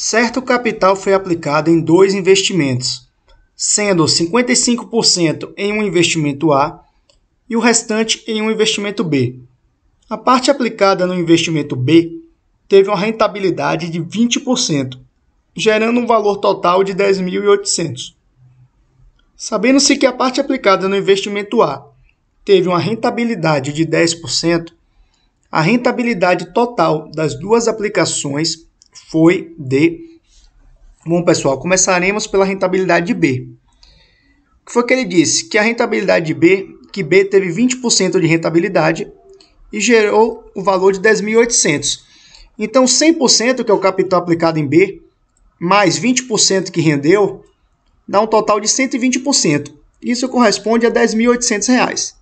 certo capital foi aplicado em dois investimentos, sendo 55% em um investimento A e o restante em um investimento B. A parte aplicada no investimento B teve uma rentabilidade de 20%, gerando um valor total de 10.800. Sabendo-se que a parte aplicada no investimento A teve uma rentabilidade de 10%, a rentabilidade total das duas aplicações foi de. Bom, pessoal, começaremos pela rentabilidade de B. O que foi que ele disse? Que a rentabilidade de B, que B teve 20% de rentabilidade e gerou o valor de 10.800. Então, 100%, que é o capital aplicado em B, mais 20% que rendeu, dá um total de 120%. Isso corresponde a 10.800 reais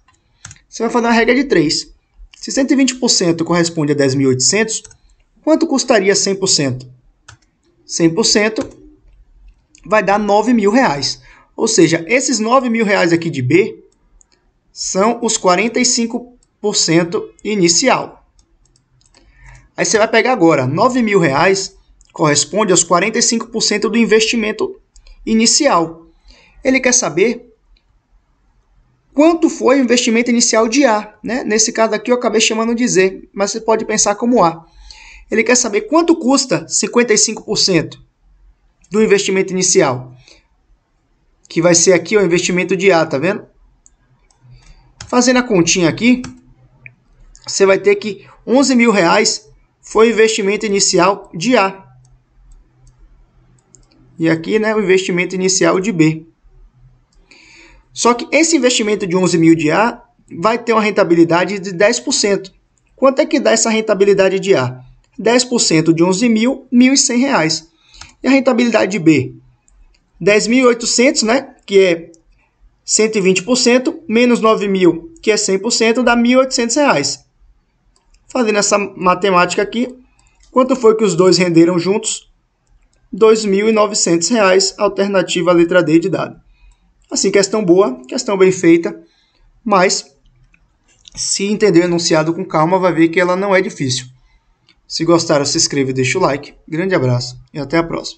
Você vai fazer uma regra de 3. Se 120% corresponde a 10.800, Quanto custaria 100%? 100% vai dar 9 mil reais. Ou seja, esses 9 mil reais aqui de B são os 45% inicial. Aí você vai pegar agora, 9 mil reais corresponde aos 45% do investimento inicial. Ele quer saber quanto foi o investimento inicial de A. Né? Nesse caso aqui eu acabei chamando de Z, mas você pode pensar como A ele quer saber quanto custa 55% do investimento inicial. Que vai ser aqui o investimento de A, tá vendo? Fazendo a continha aqui, você vai ter que 11 mil reais foi o investimento inicial de A. E aqui né, o investimento inicial de B. Só que esse investimento de 11 mil de A vai ter uma rentabilidade de 10%. Quanto é que dá essa rentabilidade de A? 10% de 11.000, R$ 1.100. E a rentabilidade de B? 10.800, né, que é 120%, menos 9.000, que é 100%, dá R$ 1.800. Fazendo essa matemática aqui, quanto foi que os dois renderam juntos? R$ 2.900, alternativa à letra D de dado. Assim, questão boa, questão bem feita, mas se entender o enunciado com calma, vai ver que ela não é difícil. Se gostaram, se inscreva e deixe o like. Grande abraço e até a próxima.